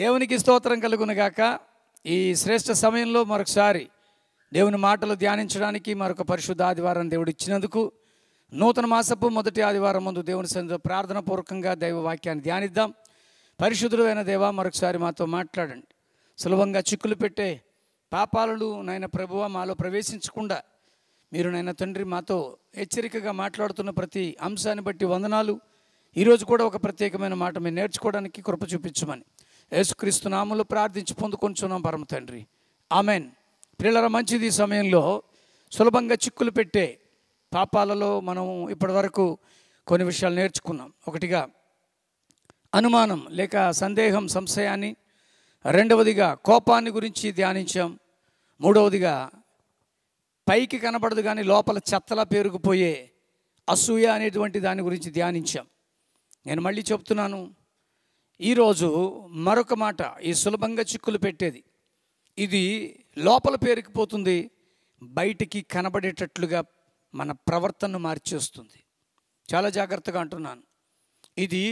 దేవునికి స్తోత్రం గాక ఈ శ్రేష్ఠ సమయంలో మరొకసారి దేవుని మాటలు ధ్యానించడానికి మరొక పరిశుద్ధ ఆదివారం దేవుడు ఇచ్చినందుకు నూతన మాసపు మొదటి ఆదివారం ముందు దేవుని సందు ప్రార్థన పూర్వకంగా దైవ వాక్యాన్ని ధ్యానిద్దాం పరిశుద్ధుడైన దేవ మరొకసారి మాతో మాట్లాడండి సులభంగా చిక్కులు పెట్టే పాపాలను నాయన ప్రభువ మాలో ప్రవేశించకుండా మీరు నాయన తండ్రి మాతో హెచ్చరికగా మాట్లాడుతున్న ప్రతి అంశాన్ని బట్టి వందనాలు ఈరోజు కూడా ఒక ప్రత్యేకమైన మాట మేము నేర్చుకోవడానికి కృప చూపించమని యేసుక్రీస్తు నామలు ప్రార్థించి పొందుకొంచున్నాం పరమ తండ్రి ఆమెన్ పిల్లల మంచిది సమయంలో సులభంగా చిక్కులు పెట్టే పాపాలలో మనం ఇప్పటివరకు కొన్ని విషయాలు నేర్చుకున్నాం ఒకటిగా అనుమానం లేక సందేహం సంశయాన్ని రెండవదిగా కోపాన్ని గురించి ధ్యానించాం మూడవదిగా పైకి కనబడదు కానీ లోపల చెత్తలా పేరుకుపోయే అసూయ అనేటువంటి దాని గురించి ధ్యానించాం నేను మళ్ళీ చెప్తున్నాను ఈరోజు మరొక మాట ఈ సులభంగా చిక్కులు పెట్టేది ఇది లోపల పేరుకుపోతుంది బయటికి కనబడేటట్లుగా మన ప్రవర్తనను మార్చేస్తుంది చాలా జాగ్రత్తగా అంటున్నాను ఇది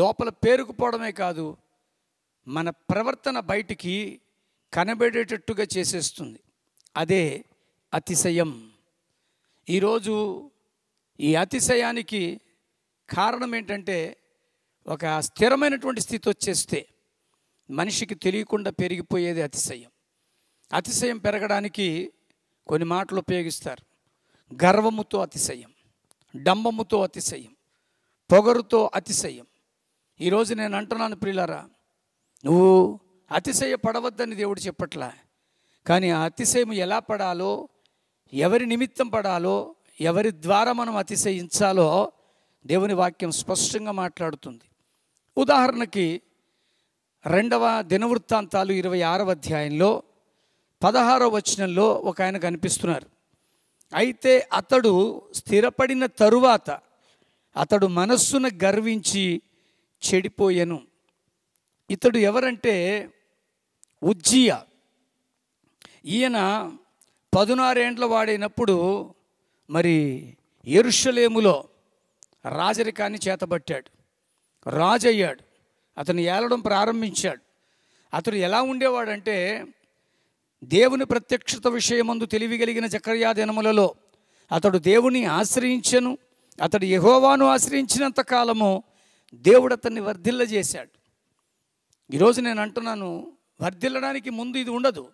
లోపల పేరుకుపోవడమే కాదు మన ప్రవర్తన బయటికి కనబడేటట్టుగా చేసేస్తుంది అదే అతిశయం ఈరోజు ఈ అతిశయానికి కారణం ఏంటంటే ఒక స్థిరమైనటువంటి స్థితి వచ్చేస్తే మనిషికి తెలియకుండా పెరిగిపోయేది అతిశయం అతిశయం పెరగడానికి కొన్ని మాటలు ఉపయోగిస్తారు గర్వముతో అతిశయం డంబముతో అతిశయం పొగరుతో అతిశయం ఈరోజు నేను అంటున్నాను ప్రియులారా నువ్వు అతిశయ పడవద్దని దేవుడు చెప్పట్లా కానీ ఆ అతిశయం ఎలా పడాలో ఎవరి నిమిత్తం పడాలో ఎవరి ద్వారా మనం అతిశయించాలో దేవుని వాక్యం స్పష్టంగా మాట్లాడుతుంది ఉదాహరణకి రెండవ దినవృత్తాంతాలు ఇరవై ఆరవ అధ్యాయంలో పదహారవ వచనంలో ఒక ఆయన కనిపిస్తున్నారు అయితే అతడు స్థిరపడిన తరువాత అతడు మనస్సున గర్వించి చెడిపోయాను ఇతడు ఎవరంటే ఉజ్జియ ఈయన పదునారేండ్ల వాడైనప్పుడు మరి ఎరుషలేములో రాజరికాన్ని చేతబట్టాడు రాజు అయ్యాడు అతను ఏలడం ప్రారంభించాడు అతడు ఎలా ఉండేవాడంటే దేవుని ప్రత్యక్షత విషయమందు తెలివిగలిగిన చక్రయా దినములలో అతడు దేవుని ఆశ్రయించను అతడు యహోవాను ఆశ్రయించినంత కాలము దేవుడు అతన్ని వర్ధిల్లజేశాడు ఈరోజు నేను అంటున్నాను వర్ధిల్లడానికి ముందు ఇది ఉండదు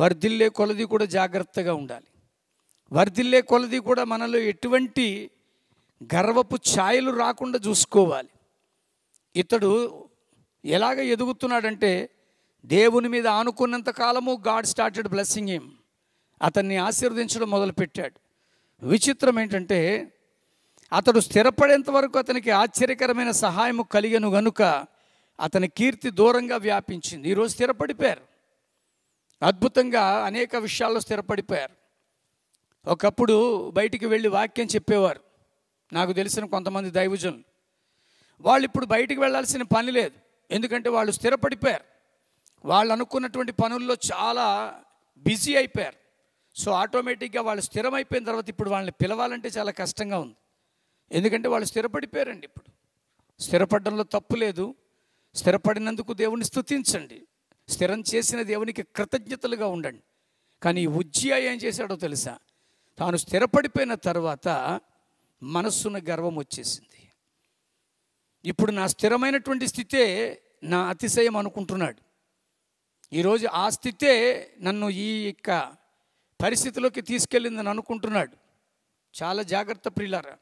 వర్ధిల్లే కొలది కూడా జాగ్రత్తగా ఉండాలి వర్ధిల్లే కొలది కూడా మనలో ఎటువంటి గర్వపు ఛాయలు రాకుండా చూసుకోవాలి ఇతడు ఎలాగ ఎదుగుతున్నాడంటే దేవుని మీద ఆనుకున్నంత కాలము గాడ్ స్టార్టెడ్ బ్లెస్సింగ్ ఏం అతన్ని ఆశీర్వదించడం మొదలుపెట్టాడు విచిత్రం ఏంటంటే అతడు స్థిరపడేంత వరకు అతనికి ఆశ్చర్యకరమైన సహాయము కలిగను గనుక అతని కీర్తి దూరంగా వ్యాపించింది ఈరోజు స్థిరపడిపోయారు అద్భుతంగా అనేక విషయాల్లో స్థిరపడిపోయారు ఒకప్పుడు బయటికి వెళ్ళి వాక్యం చెప్పేవారు నాకు తెలిసిన కొంతమంది దైవజనులు వాళ్ళు ఇప్పుడు బయటికి వెళ్ళాల్సిన పని లేదు ఎందుకంటే వాళ్ళు స్థిరపడిపోయారు వాళ్ళు అనుకున్నటువంటి పనుల్లో చాలా బిజీ అయిపోయారు సో ఆటోమేటిక్గా వాళ్ళు స్థిరమైపోయిన తర్వాత ఇప్పుడు వాళ్ళని పిలవాలంటే చాలా కష్టంగా ఉంది ఎందుకంటే వాళ్ళు స్థిరపడిపోయారండి ఇప్పుడు స్థిరపడడంలో తప్పు లేదు స్థిరపడినందుకు దేవుని స్థుతించండి స్థిరం చేసిన దేవునికి కృతజ్ఞతలుగా ఉండండి కానీ ఉజ్జయ ఏం చేశాడో తెలుసా తాను స్థిరపడిపోయిన తర్వాత మనస్సును గర్వం వచ్చేసింది ఇప్పుడు నా స్థిరమైనటువంటి స్థితే నా అతిశయం అనుకుంటున్నాడు ఈరోజు ఆ స్థితే నన్ను ఈ యొక్క పరిస్థితిలోకి తీసుకెళ్ళిందని అనుకుంటున్నాడు చాలా జాగ్రత్త ప్రియులారా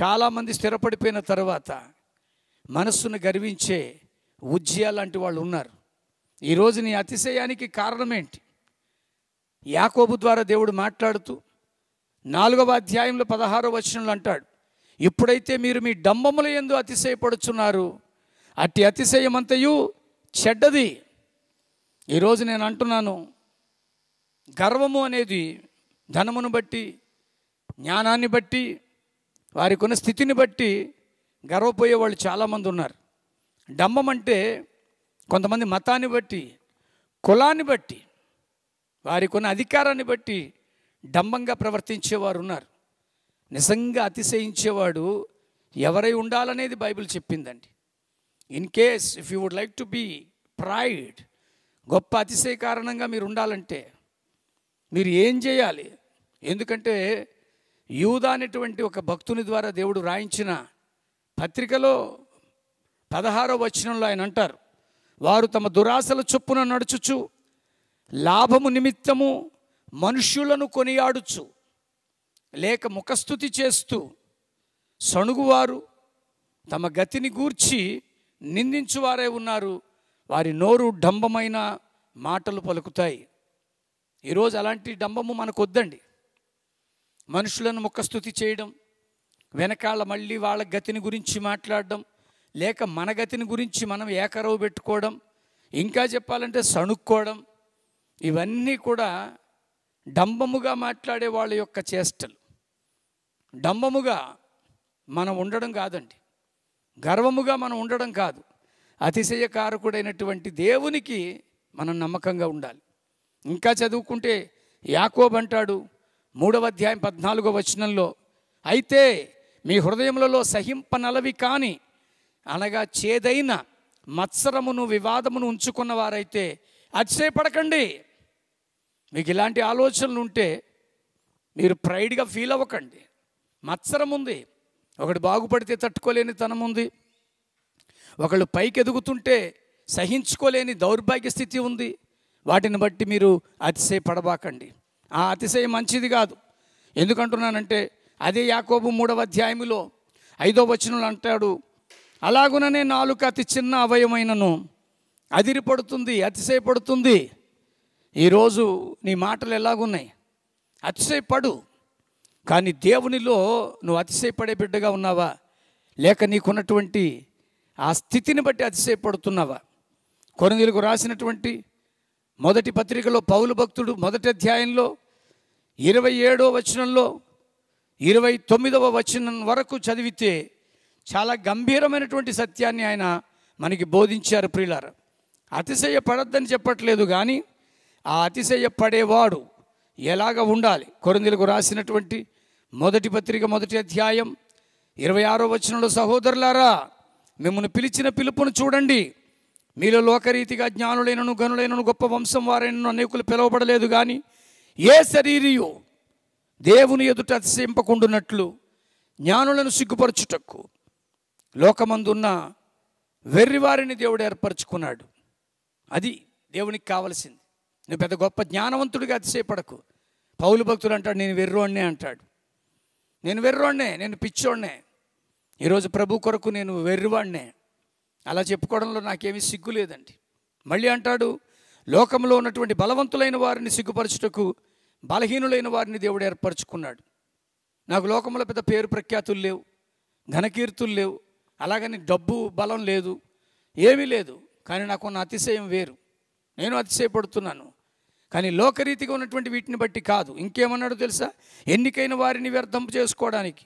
చాలామంది స్థిరపడిపోయిన తర్వాత మనస్సును గర్వించే ఉజ్జయ లాంటి వాళ్ళు ఉన్నారు ఈరోజు నీ అతిశయానికి కారణమేంటి యాకోబు ద్వారా దేవుడు మాట్లాడుతూ నాలుగవ అధ్యాయంలో పదహారో వచనంలో అంటాడు ఇప్పుడైతే మీరు మీ డంబముల ఎందు అతిశయపడుచున్నారు అట్టి అతిశయమంతయు చెడ్డది ఈరోజు నేను అంటున్నాను గర్వము అనేది ధనమును బట్టి జ్ఞానాన్ని బట్టి వారికి ఉన్న స్థితిని బట్టి గర్వపోయే వాళ్ళు చాలామంది ఉన్నారు డంబం అంటే కొంతమంది మతాన్ని బట్టి కులాన్ని బట్టి వారికి ఉన్న అధికారాన్ని బట్టి డంబంగా ప్రవర్తించేవారు ఉన్నారు నిజంగా అతిశయించేవాడు ఎవరై ఉండాలనేది బైబిల్ చెప్పిందండి in case if you would like to be pride గొప్ప అతిశయ కారణంగా మీరు ఉండాలంటే మీరు ఏం చేయాలి ఎందుకంటే యూదా అనేటువంటి ఒక భక్తుని ద్వారా దేవుడు రాయించిన పత్రికలో పదహారో వచనంలో ఆయన అంటారు వారు తమ దురాశల చొప్పున నడుచుచు లాభము నిమిత్తము మనుష్యులను కొనియాడుచు లేక ముఖస్థుతి చేస్తూ సణుగువారు తమ గతిని గూర్చి నిందించువారే ఉన్నారు వారి నోరు డంబమైన మాటలు పలుకుతాయి ఈరోజు అలాంటి డంబము మనకు వద్దండి మనుషులను ముఖస్థుతి చేయడం వెనకాల మళ్ళీ వాళ్ళ గతిని గురించి మాట్లాడడం లేక మన గతిని గురించి మనం ఏకరవు పెట్టుకోవడం ఇంకా చెప్పాలంటే సణుక్కోవడం ఇవన్నీ కూడా డంబముగా మాట్లాడే వాళ్ళ యొక్క చేష్టలు డంబముగా మనం ఉండడం కాదండి గర్వముగా మనం ఉండడం కాదు అతిశయకారకుడైనటువంటి దేవునికి మనం నమ్మకంగా ఉండాలి ఇంకా చదువుకుంటే యాకోబంటాడు మూడవ అధ్యాయం పద్నాలుగో వచనంలో అయితే మీ హృదయములలో సహింపనలవి కాని అనగా చేదైన మత్సరమును వివాదమును ఉంచుకున్న వారైతే అతిశయపడకండి మీకు ఇలాంటి ఆలోచనలు ఉంటే మీరు ప్రైడ్గా ఫీల్ అవ్వకండి మత్సరం ఉంది ఒకడు బాగుపడితే తట్టుకోలేని తనం ఉంది ఒకళ్ళు పైకి ఎదుగుతుంటే సహించుకోలేని దౌర్భాగ్య స్థితి ఉంది వాటిని బట్టి మీరు అతిశయపడబాకండి ఆ అతిశయం మంచిది కాదు ఎందుకంటున్నానంటే అదే యాకోబు మూడవ అధ్యాయములో ఐదో వచనంలో అంటాడు అలాగుననే నాలుక అతి చిన్న అవయమైనను అదిరిపడుతుంది అతిశయపడుతుంది ఈరోజు నీ మాటలు ఎలాగున్నాయి అతిశయపడు కానీ దేవునిలో నువ్వు అతిశయపడే బిడ్డగా ఉన్నావా లేక నీకున్నటువంటి ఆ స్థితిని బట్టి అతిశయపడుతున్నావా కొనుగోలుకు రాసినటువంటి మొదటి పత్రికలో పౌలు భక్తుడు మొదటి అధ్యాయంలో ఇరవై ఏడవ వచనంలో ఇరవై తొమ్మిదవ వచనం వరకు చదివితే చాలా గంభీరమైనటువంటి సత్యాన్ని ఆయన మనకి బోధించారు ప్రియులారా అతిశయపడద్దని చెప్పట్లేదు కానీ ఆ అతిశయపడేవాడు ఎలాగ ఉండాలి కొరందులకు రాసినటువంటి మొదటి పత్రిక మొదటి అధ్యాయం ఇరవై ఆరో వచనంలో సహోదరులారా మిమ్మల్ని పిలిచిన పిలుపును చూడండి మీలో లోకరీతిగా జ్ఞానులైనను గనులైనను గొప్ప వంశం వారైనను అనేకులు పిలువబడలేదు కానీ ఏ శరీరియు దేవుని ఎదుట అతిశయింపకుండునట్లు జ్ఞానులను సిగ్గుపరచుటకు లోకమందున్న వెర్రివారిని దేవుడు ఏర్పరచుకున్నాడు అది దేవునికి కావలసింది నువ్వు పెద్ద గొప్ప జ్ఞానవంతుడిగా అతిశయపడకు పౌలు భక్తుడు అంటాడు నేను వెర్రోడ్నే అంటాడు నేను వెర్రోడ్నే నేను పిచ్చోడ్నే ఈరోజు ప్రభు కొరకు నేను వెర్రివాడినే అలా చెప్పుకోవడంలో నాకేమీ సిగ్గు లేదండి మళ్ళీ అంటాడు లోకంలో ఉన్నటువంటి బలవంతులైన వారిని సిగ్గుపరచుటకు బలహీనులైన వారిని దేవుడు ఏర్పరచుకున్నాడు నాకు లోకంలో పెద్ద పేరు ప్రఖ్యాతులు లేవు ఘనకీర్తులు లేవు అలాగని డబ్బు బలం లేదు ఏమీ లేదు కానీ నాకున్న అతిశయం వేరు నేను అతిశయపడుతున్నాను కానీ లోకరీతిగా ఉన్నటువంటి వీటిని బట్టి కాదు ఇంకేమన్నాడు తెలుసా ఎన్నికైన వారిని వ్యర్థం చేసుకోవడానికి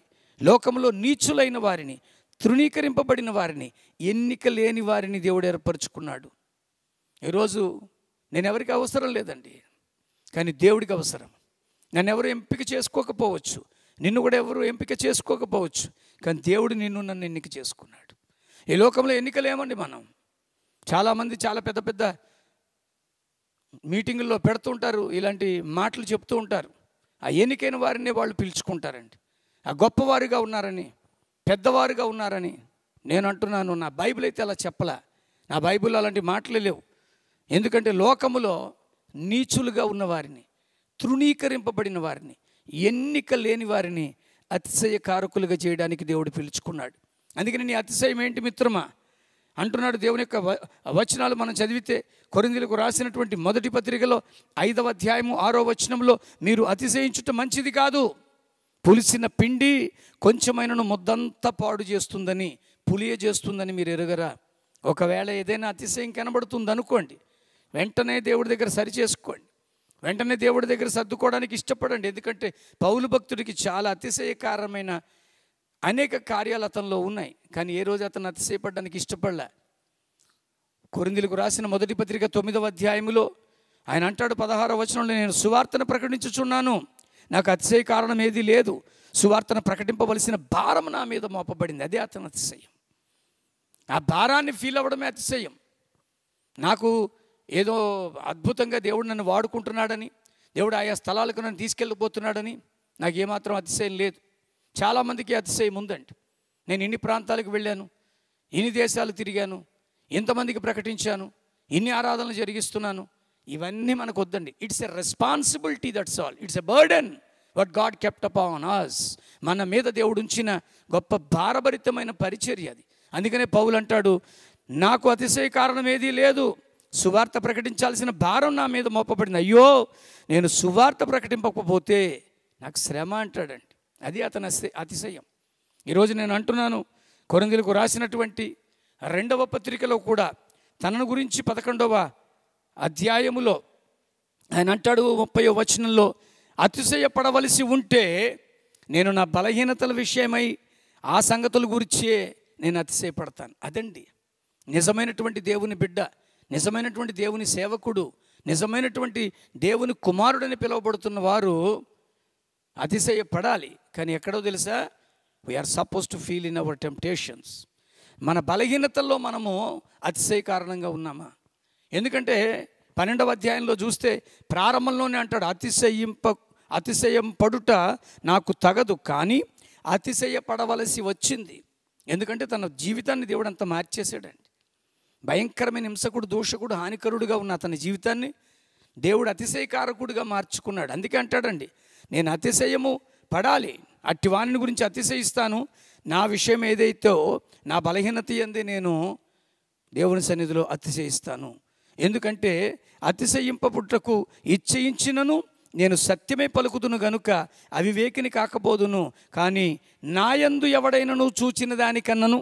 లోకంలో నీచులైన వారిని తృణీకరింపబడిన వారిని ఎన్నిక లేని వారిని దేవుడు ఏర్పరచుకున్నాడు ఈరోజు నేను ఎవరికి అవసరం లేదండి కానీ దేవుడికి అవసరం నన్ను ఎవరు ఎంపిక చేసుకోకపోవచ్చు నిన్ను కూడా ఎవరు ఎంపిక చేసుకోకపోవచ్చు కానీ దేవుడు నిన్ను నన్ను ఎన్నిక చేసుకున్నాడు ఈ లోకంలో ఎన్నికలేమండి మనం చాలామంది చాలా పెద్ద పెద్ద మీటింగుల్లో పెడుతుంటారు ఇలాంటి మాటలు చెప్తూ ఉంటారు ఆ ఎన్నికైన వారిని వాళ్ళు పిలుచుకుంటారండి ఆ గొప్పవారుగా ఉన్నారని పెద్దవారుగా ఉన్నారని నేను అంటున్నాను నా బైబిల్ అయితే అలా చెప్పలా నా బైబిల్లో అలాంటి మాటలు లేవు ఎందుకంటే లోకములో నీచులుగా ఉన్నవారిని తృణీకరింపబడిన వారిని ఎన్నిక లేని వారిని అతిశయ కారకులుగా చేయడానికి దేవుడు పిలుచుకున్నాడు అందుకని నీ అతిశయం ఏంటి మిత్రమా అంటున్నాడు దేవుని యొక్క వచనాలు మనం చదివితే కొరిందులకు రాసినటువంటి మొదటి పత్రికలో ఐదవ అధ్యాయము ఆరో వచనంలో మీరు అతిశయించుట మంచిది కాదు పులిసిన పిండి కొంచెమైనను ముద్దంతా పాడు చేస్తుందని పులియ చేస్తుందని మీరు ఎరగరా ఒకవేళ ఏదైనా అతిశయం కనబడుతుంది అనుకోండి వెంటనే దేవుడి దగ్గర సరి చేసుకోండి వెంటనే దేవుడి దగ్గర సర్దుకోవడానికి ఇష్టపడండి ఎందుకంటే పౌలు భక్తుడికి చాలా అతిశయకారమైన అనేక కార్యాలు అతనిలో ఉన్నాయి కానీ ఏ రోజు అతను అతిశయపడడానికి ఇష్టపడలే కొరిందులకు రాసిన మొదటి పత్రిక తొమ్మిదవ అధ్యాయంలో ఆయన అంటాడు పదహార వచనంలో నేను సువార్తను ప్రకటించుచున్నాను నాకు అతిశయ కారణం ఏది లేదు సువార్తను ప్రకటింపవలసిన భారం నా మీద మోపబడింది అదే అతను అతిశయం ఆ భారాన్ని ఫీల్ అవ్వడమే అతిశయం నాకు ఏదో అద్భుతంగా దేవుడు నన్ను వాడుకుంటున్నాడని దేవుడు ఆయా స్థలాలకు నన్ను తీసుకెళ్ళిపోతున్నాడని నాకు ఏమాత్రం అతిశయం లేదు చాలామందికి అతిశయం ఉందండి నేను ఇన్ని ప్రాంతాలకు వెళ్ళాను ఇన్ని దేశాలు తిరిగాను ఇంతమందికి ప్రకటించాను ఇన్ని ఆరాధనలు జరిగిస్తున్నాను ఇవన్నీ మనకు వద్దండి it's a responsibility that's all it's a burden what God kept up on us మన మీద దేవుడు ఉంచిన గొప్ప భారభరితమైన పరిచర్య అది అందుకనే పౌలు అంటాడు నాకు అతిశయ కారణం ఏదీ లేదు సువార్త ప్రకటించాల్సిన భారం నా మీద మోపబడింది అయ్యో నేను సువార్త ప్రకటింపకపోతే నాకు శ్రమ అంటాడండి అది అతని అతిశయం ఈరోజు నేను అంటున్నాను కొరందులకు రాసినటువంటి రెండవ పత్రికలో కూడా తనను గురించి పదకొండవ అధ్యాయములో ఆయన అంటాడు ముప్పై వచనంలో అతిశయపడవలసి ఉంటే నేను నా బలహీనతల విషయమై ఆ సంగతుల గురించే నేను అతిశయపడతాను అదండి నిజమైనటువంటి దేవుని బిడ్డ నిజమైనటువంటి దేవుని సేవకుడు నిజమైనటువంటి దేవుని కుమారుడని పిలువబడుతున్న వారు అతిశయపడాలి కానీ ఎక్కడో తెలుసా we are suppose to feel in our temptations మన బలహీనతల్లో మనము అతిశయ కారణంగా ఉన్నామా ఎందుకంటే పన్నెండవ అధ్యాయంలో చూస్తే ప్రారంభంలోనే అంటాడు అతిశయింప అతిశయం పడుట నాకు తగదు కానీ అతిశయపడవలసి వచ్చింది ఎందుకంటే తన జీవితాన్ని దేవుడు అంత మార్చేశాడండి భయంకరమైన హింసకుడు దోషకుడు హానికరుడుగా ఉన్న అతని జీవితాన్ని దేవుడు అతిశయకారకుడిగా మార్చుకున్నాడు అందుకే అంటాడండి నేను అతిశయము పడాలి అట్టి వాణిని గురించి అతిశయిస్తాను నా విషయం ఏదైతే నా బలహీనత ఎంది నేను దేవుని సన్నిధిలో అతిశయిస్తాను ఎందుకంటే అతిశయింపబుట్టకు ఇచ్చయించినను నేను సత్యమే పలుకుదును గనుక అవివేకిని కాకపోదును కానీ నాయందు ఎవడైనను చూచిన దానికన్నను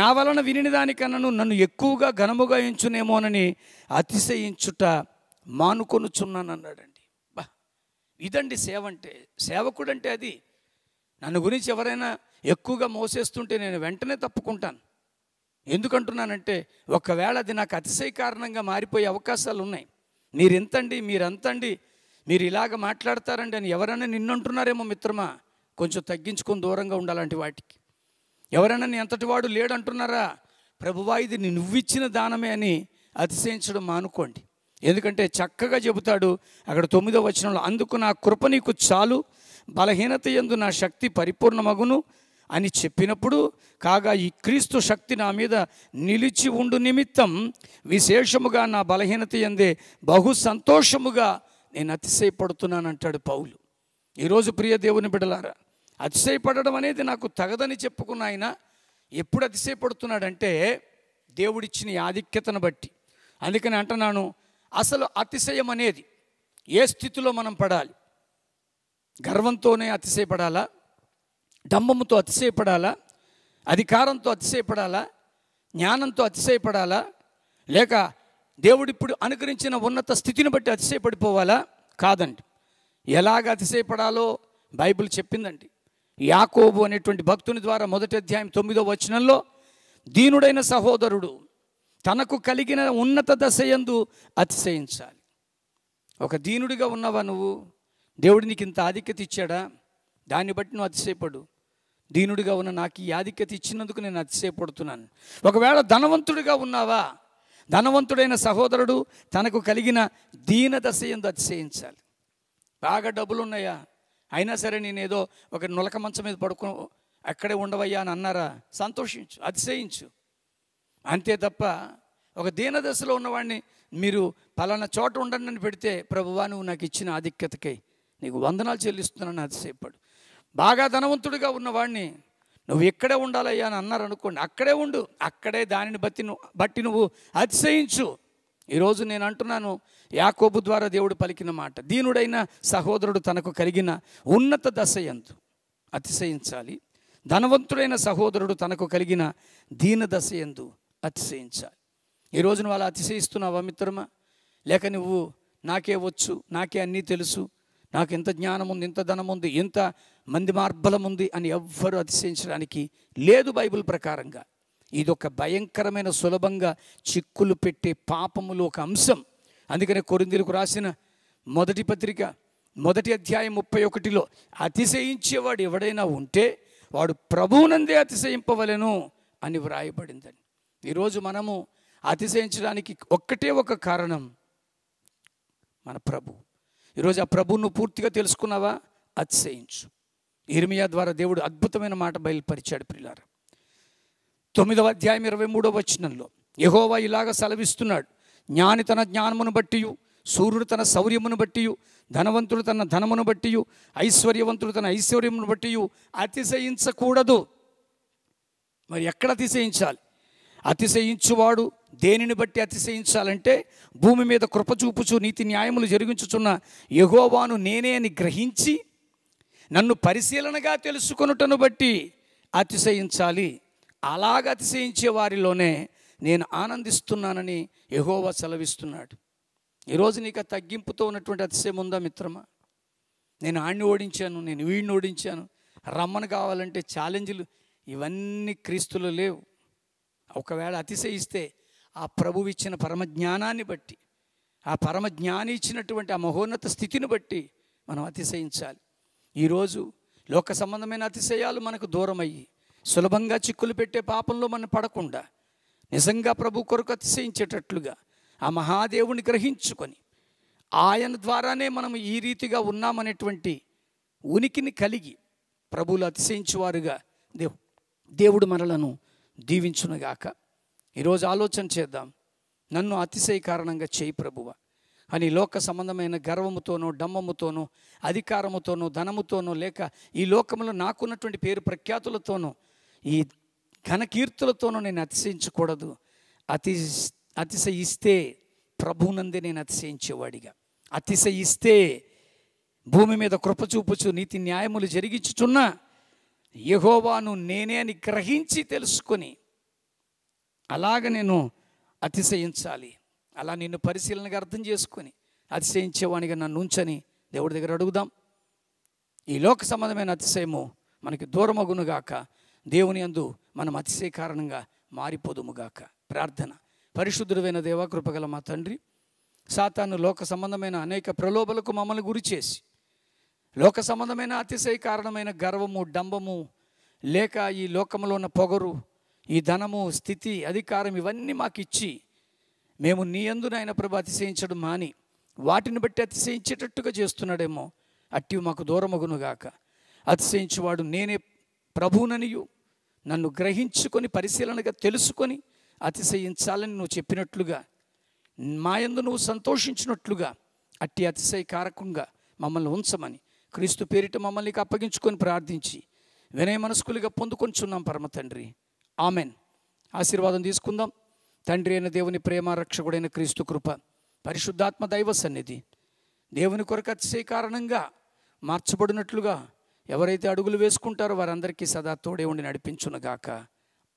నా వలన విని దానికన్నను నన్ను ఎక్కువగా ఘనముగా ఎంచునేమోనని అతిశయించుట మానుకొనుచున్నానన్నాడండి ఇదండి సేవ అంటే సేవకుడు అంటే అది నన్ను గురించి ఎవరైనా ఎక్కువగా మోసేస్తుంటే నేను వెంటనే తప్పుకుంటాను ఎందుకంటున్నానంటే ఒకవేళ అది నాకు అతిశయ కారణంగా మారిపోయే అవకాశాలు ఉన్నాయి మీరు ఎంతండి మీరంతండి మీరు ఇలాగ మాట్లాడతారండి అని ఎవరైనా నిన్నంటున్నారేమో మిత్రమా కొంచెం తగ్గించుకొని దూరంగా ఉండాలంటే వాటికి ఎవరైనా నీ అంతటి వాడు లేడంటున్నారా ప్రభువా ఇది నువ్వు ఇచ్చిన దానమే అని అతిశయించడం మానుకోండి ఎందుకంటే చక్కగా చెబుతాడు అక్కడ తొమ్మిదో వచనంలో అందుకు నా కృప నీకు చాలు బలహీనత ఎందు నా శక్తి పరిపూర్ణమగును అని చెప్పినప్పుడు కాగా ఈ క్రీస్తు శక్తి నా మీద నిలిచి ఉండు నిమిత్తం విశేషముగా నా బలహీనత ఎందే బహు సంతోషముగా నేను అతిశయపడుతున్నానంటాడు పౌలు ఈరోజు ప్రియ దేవుని బిడలారా అతిశయపడడం అనేది నాకు తగదని చెప్పుకున్న ఆయన ఎప్పుడు అతిశయపడుతున్నాడంటే దేవుడిచ్చిన ఆధిక్యతను బట్టి అందుకని అంటున్నాను అసలు అతిశయం అనేది ఏ స్థితిలో మనం పడాలి గర్వంతోనే అతిశయపడాలా డంబముతో అతిశయపడాలా అధికారంతో అతిశయపడాలా జ్ఞానంతో అతిశయపడాలా లేక దేవుడిప్పుడు అనుకరించిన ఉన్నత స్థితిని బట్టి అతిశయపడిపోవాలా కాదండి ఎలాగ అతిశయపడాలో బైబిల్ చెప్పిందండి యాకోబు అనేటువంటి భక్తుని ద్వారా మొదటి అధ్యాయం తొమ్మిదో వచనంలో దీనుడైన సహోదరుడు తనకు కలిగిన ఉన్నత దశ ఎందు అతిశయించాలి ఒక దీనుడిగా ఉన్నవా నువ్వు దేవుడి నీకు ఇంత ఆధిక్యత ఇచ్చాడా దాన్ని బట్టి నువ్వు అతిశయపడు దీనుడిగా ఉన్న నాకు ఈ ఆధిక్యత ఇచ్చినందుకు నేను అతిశయపడుతున్నాను ఒకవేళ ధనవంతుడిగా ఉన్నావా ధనవంతుడైన సహోదరుడు తనకు కలిగిన దీన దశ ఎందు అతిశయించాలి బాగా డబ్బులు ఉన్నాయా అయినా సరే నేనేదో ఒక నులక మంచం మీద పడుకో అక్కడే ఉండవయ్యా అని అన్నారా సంతోషించు అతిశయించు అంతే తప్ప ఒక దీనదశలో ఉన్నవాడిని మీరు పలానా చోట ఉండండి అని పెడితే ప్రభువా నువ్వు నాకు ఇచ్చిన ఆధిక్యతకై నీకు వందనాలు చెల్లిస్తున్నాను అతిసేపాడు బాగా ధనవంతుడిగా ఉన్నవాడిని నువ్వు ఎక్కడే ఉండాలయ్యా అని అన్నారు అనుకోండి అక్కడే ఉండు అక్కడే దానిని బట్టి నువ్వు బట్టి నువ్వు అతిశయించు ఈరోజు నేను అంటున్నాను యాకోబు ద్వారా దేవుడు పలికిన మాట దీనుడైన సహోదరుడు తనకు కలిగిన ఉన్నత దశ ఎందు అతిశయించాలి ధనవంతుడైన సహోదరుడు తనకు కలిగిన దీన దశ ఎందు అతిశయించాలి ఈరోజు నువ్వు అలా అతిశయిస్తున్నావా మిత్రమా లేక నువ్వు నాకే వచ్చు నాకే అన్నీ తెలుసు నాకు ఇంత జ్ఞానం ఉంది ఇంత ధనం ఉంది ఇంత మంది మార్బలం ఉంది అని ఎవ్వరు అతిశయించడానికి లేదు బైబిల్ ప్రకారంగా ఇది ఒక భయంకరమైన సులభంగా చిక్కులు పెట్టే పాపములు ఒక అంశం అందుకనే కొరిందీలకు రాసిన మొదటి పత్రిక మొదటి అధ్యాయం ముప్పై ఒకటిలో అతిశయించేవాడు ఎవడైనా ఉంటే వాడు ప్రభువునందే అతిశయింపవలను అని వ్రాయబడిందని ఈరోజు మనము అతిశయించడానికి ఒక్కటే ఒక కారణం మన ప్రభు ఈరోజు ఆ ప్రభువును పూర్తిగా తెలుసుకున్నావా అతిశయించు ఇర్మియా ద్వారా దేవుడు అద్భుతమైన మాట బయలుపరిచాడు పిల్లారు తొమ్మిదవ అధ్యాయం ఇరవై మూడవ వచనంలో యహోవా ఇలాగ సెలవిస్తున్నాడు జ్ఞాని తన జ్ఞానమును బట్టి సూర్యుడు తన శౌర్యమును బట్టి ధనవంతుడు తన ధనమును బట్టి ఐశ్వర్యవంతుడు తన ఐశ్వర్యమును బట్టి అతిశయించకూడదు మరి ఎక్కడ అతిశయించాలి అతిశయించువాడు దేనిని బట్టి అతిశయించాలంటే భూమి మీద కృపచూపుచు నీతి న్యాయములు జరిగించుచున్న యహోవాను నేనే అని గ్రహించి నన్ను పరిశీలనగా తెలుసుకొనుటను బట్టి అతిశయించాలి అలాగ అతిశయించే వారిలోనే నేను ఆనందిస్తున్నానని యహోవా సెలవిస్తున్నాడు ఈరోజు నీకు తగ్గింపుతో ఉన్నటువంటి అతిశయం ఉందా మిత్రమా నేను ఆడిని ఓడించాను నేను వీడిని ఓడించాను రమ్మను కావాలంటే ఛాలెంజ్లు ఇవన్నీ క్రీస్తులు లేవు ఒకవేళ అతిశయిస్తే ఆ ప్రభు ఇచ్చిన పరమజ్ఞానాన్ని బట్టి ఆ జ్ఞాని ఇచ్చినటువంటి ఆ మహోన్నత స్థితిని బట్టి మనం అతిశయించాలి ఈరోజు లోక సంబంధమైన అతిశయాలు మనకు దూరమయ్యి సులభంగా చిక్కులు పెట్టే పాపంలో మనం పడకుండా నిజంగా ప్రభు కొరకు అతిశయించేటట్లుగా ఆ మహాదేవుని గ్రహించుకొని ఆయన ద్వారానే మనం ఈ రీతిగా ఉన్నామనేటువంటి ఉనికిని కలిగి ప్రభువులు అతిశయించువారుగా దేవు దేవుడు మనలను దీవించునుగాక ఈరోజు ఆలోచన చేద్దాం నన్ను అతిశయ కారణంగా చేయి ప్రభువ అని లోక సంబంధమైన గర్వముతోనో డమ్మముతోనో అధికారముతోనో ధనముతోనో లేక ఈ లోకంలో నాకున్నటువంటి పేరు ప్రఖ్యాతులతోనో ఈ ఘనకీర్తులతోనో నేను అతిశయించకూడదు అతి అతిశయిస్తే ప్రభునందే నేను అతిశయించేవాడిగా అతిశయిస్తే భూమి మీద కృపచూపుచు నీతి న్యాయములు జరిగించుచున్నా యహోవాను నేనే అని గ్రహించి తెలుసుకొని అలాగ నేను అతిశయించాలి అలా నిన్ను పరిశీలనగా అర్థం చేసుకొని అతిశయించేవాణిగా నన్ను ఉంచని దేవుడి దగ్గర అడుగుదాం ఈ లోక సంబంధమైన అతిశయము మనకి దూరమగునుగాక దేవుని అందు మనం అతిశయ కారణంగా మారిపోదుముగాక ప్రార్థన పరిశుద్ధుడైన కృపగల మా తండ్రి సాతాను లోక సంబంధమైన అనేక ప్రలోభలకు మమ్మల్ని గురి చేసి లోక సంబంధమైన అతిశయ కారణమైన గర్వము డంబము లేక ఈ లోకంలో ఉన్న పొగరు ఈ ధనము స్థితి అధికారం ఇవన్నీ మాకు ఇచ్చి మేము నీ ఆయన ప్రభు అతిశయించడం మాని వాటిని బట్టి అతిశయించేటట్టుగా చేస్తున్నాడేమో అట్టివి మాకు దూరమగునుగాక అతిశయించేవాడు నేనే ప్రభువుననియు నన్ను గ్రహించుకొని పరిశీలనగా తెలుసుకొని అతిశయించాలని నువ్వు చెప్పినట్లుగా మాయందు నువ్వు సంతోషించినట్లుగా అట్టి అతిశయ కారకంగా మమ్మల్ని ఉంచమని క్రీస్తు పేరిట మమ్మల్ని అప్పగించుకొని ప్రార్థించి వినయ మనస్కులుగా చున్నాం పరమ తండ్రి ఆమెన్ ఆశీర్వాదం తీసుకుందాం తండ్రి అయిన దేవుని ప్రేమ రక్షకుడైన క్రీస్తు కృప పరిశుద్ధాత్మ దైవ సన్నిధి దేవుని కొరకు అతిశయ కారణంగా మార్చబడినట్లుగా ఎవరైతే అడుగులు వేసుకుంటారో వారందరికీ సదా తోడే ఉండి నడిపించునుగాక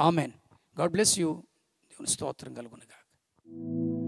ఆమెన్ గాడ్ బ్లెస్ యూ దేవుని స్తోత్రం కలుగునుగాక